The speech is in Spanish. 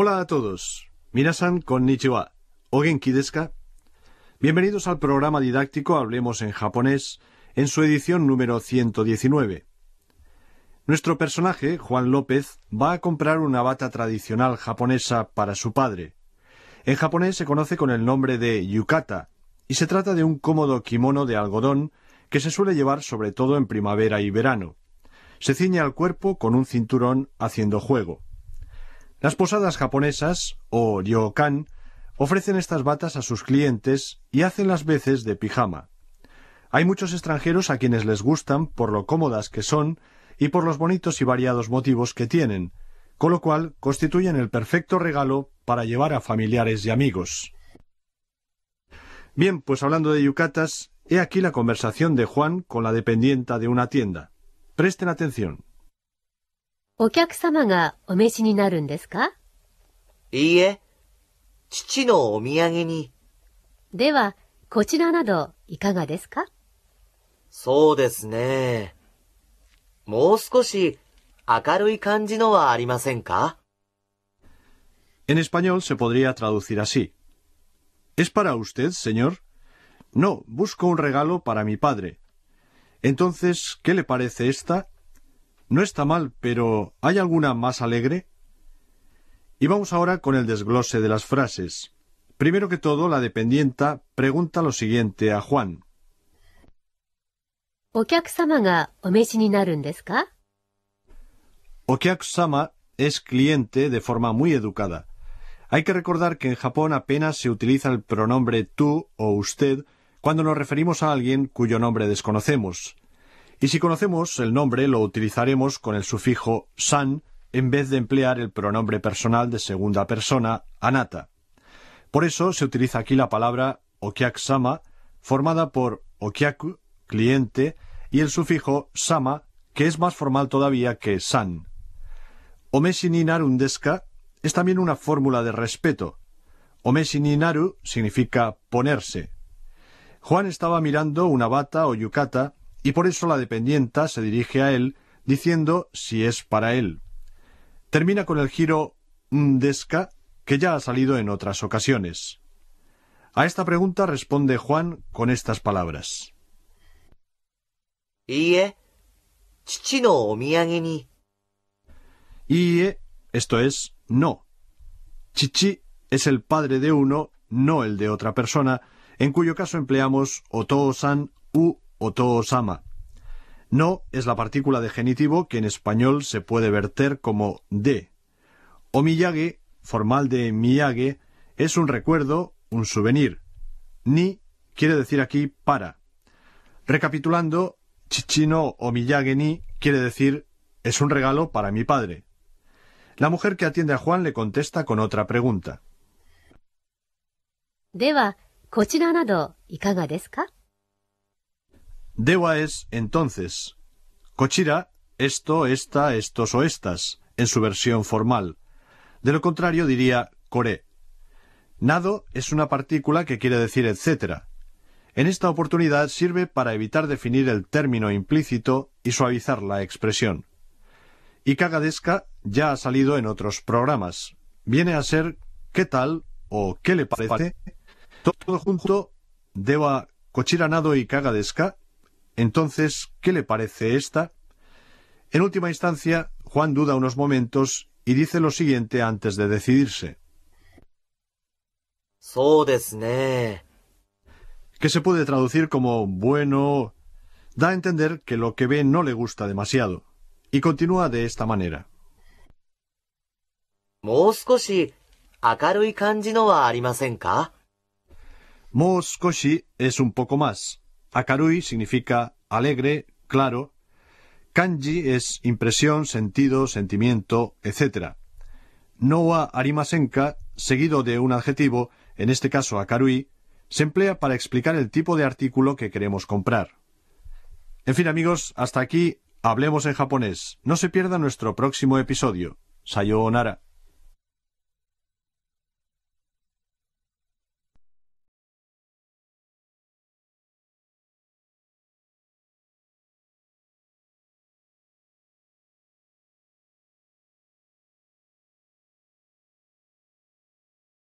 Hola a todos. Minasan konnichiwa. Ogenki Bienvenidos al programa didáctico Hablemos en japonés en su edición número 119. Nuestro personaje, Juan López, va a comprar una bata tradicional japonesa para su padre. En japonés se conoce con el nombre de yukata y se trata de un cómodo kimono de algodón que se suele llevar sobre todo en primavera y verano. Se ciñe al cuerpo con un cinturón haciendo juego. Las posadas japonesas, o ryokan, ofrecen estas batas a sus clientes y hacen las veces de pijama. Hay muchos extranjeros a quienes les gustan por lo cómodas que son y por los bonitos y variados motivos que tienen, con lo cual constituyen el perfecto regalo para llevar a familiares y amigos. Bien, pues hablando de yucatas, he aquí la conversación de Juan con la dependienta de una tienda. Presten atención. お客様がお召しになるんですかいいえ、父のお土産に。では、こちらなどいかがですかそうですね。もう少し明るい感じのはありませんか En español se podría traducir así. ¿Es para usted, señor? No, busco un regalo para mi padre. Entonces, ¿qué le parece esta No está mal, pero ¿hay alguna más alegre? Y vamos ahora con el desglose de las frases. Primero que todo, la dependienta pregunta lo siguiente a Juan. kyaku-sama es cliente de forma muy educada. Hay que recordar que en Japón apenas se utiliza el pronombre tú o usted cuando nos referimos a alguien cuyo nombre desconocemos. Y si conocemos el nombre, lo utilizaremos con el sufijo san en vez de emplear el pronombre personal de segunda persona, anata. Por eso se utiliza aquí la palabra okiak-sama, formada por okiaku, cliente, y el sufijo sama, que es más formal todavía que san. ni naru es también una fórmula de respeto. ni naru significa ponerse. Juan estaba mirando una bata o yukata y por eso la dependienta se dirige a él diciendo si es para él. Termina con el giro mdesca que ya ha salido en otras ocasiones. A esta pregunta responde Juan con estas palabras. chichi no omiyage ni. esto es no. Chichi es el padre de uno, no el de otra persona, en cuyo caso empleamos oto-san u Otto sama No es la partícula de genitivo que en español se puede verter como de. Omiyage, formal de miyage, es un recuerdo, un souvenir. Ni quiere decir aquí para. Recapitulando, chichino omiyage ni quiere decir es un regalo para mi padre. La mujer que atiende a Juan le contesta con otra pregunta. Dewa es entonces. Cochira, esto, esta, estos o estas, en su versión formal. De lo contrario diría core. Nado es una partícula que quiere decir etcétera. En esta oportunidad sirve para evitar definir el término implícito y suavizar la expresión. Y cagadesca ya ha salido en otros programas. Viene a ser ¿qué tal? o ¿qué le parece? Todo junto, Dewa, nado y Cagadesca entonces, ¿qué le parece esta? En última instancia, Juan duda unos momentos y dice lo siguiente antes de decidirse. Que se puede traducir como bueno. Da a entender que lo que ve no le gusta demasiado. Y continúa de esta manera. koshi es un poco más. Akarui significa alegre, claro. Kanji es impresión, sentido, sentimiento, etc. Noa arimasenka, seguido de un adjetivo, en este caso akarui, se emplea para explicar el tipo de artículo que queremos comprar. En fin, amigos, hasta aquí hablemos en japonés. No se pierda nuestro próximo episodio. Sayonara.